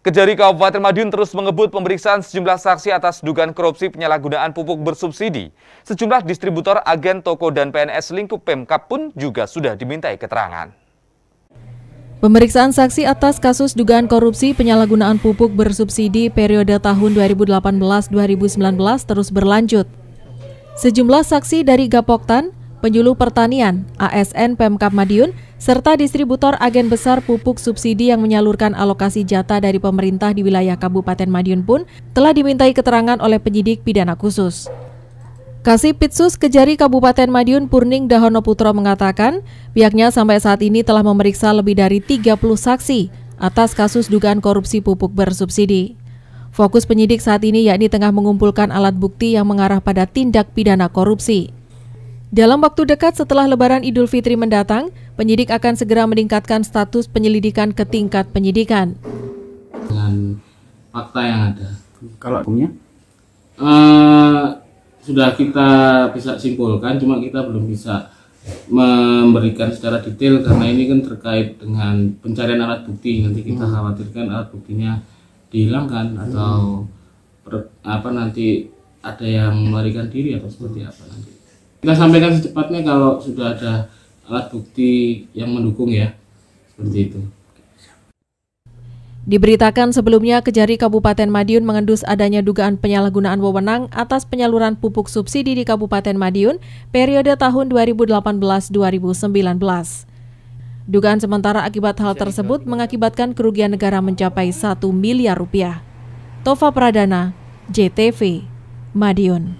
Kejari Kabupaten Madiun terus mengebut pemeriksaan sejumlah saksi atas dugaan korupsi penyalahgunaan pupuk bersubsidi. Sejumlah distributor, agen, toko, dan PNS lingkup Pemkap pun juga sudah dimintai keterangan. Pemeriksaan saksi atas kasus dugaan korupsi penyalahgunaan pupuk bersubsidi periode tahun 2018-2019 terus berlanjut. Sejumlah saksi dari Gapoktan, penyuluh pertanian, ASN Pemkap Madiun, serta distributor agen besar pupuk subsidi yang menyalurkan alokasi jatah dari pemerintah di wilayah Kabupaten Madiun pun telah dimintai keterangan oleh penyidik pidana khusus. Kasih Pitsus Kejari Kabupaten Madiun Purning Dahono Putro mengatakan, pihaknya sampai saat ini telah memeriksa lebih dari 30 saksi atas kasus dugaan korupsi pupuk bersubsidi. Fokus penyidik saat ini yakni tengah mengumpulkan alat bukti yang mengarah pada tindak pidana korupsi. Dalam waktu dekat setelah Lebaran Idul Fitri mendatang, penyidik akan segera meningkatkan status penyelidikan ke tingkat penyidikan. Dengan fakta yang ada. Kalau hukumnya? Uh, eh, sudah kita bisa simpulkan, cuma kita belum bisa memberikan secara detail karena ini kan terkait dengan pencarian alat bukti. Nanti kita hmm. khawatirkan alat buktinya dihilangkan hmm. atau per, apa nanti ada yang melarikan diri atau seperti apa nanti. Kita sampaikan secepatnya kalau sudah ada alat bukti yang mendukung ya. Seperti itu. Diberitakan sebelumnya, Kejari Kabupaten Madiun mengendus adanya dugaan penyalahgunaan wewenang atas penyaluran pupuk subsidi di Kabupaten Madiun periode tahun 2018-2019. Dugaan sementara akibat hal tersebut mengakibatkan kerugian negara mencapai 1 miliar rupiah. Tova Pradana, JTV, Madiun.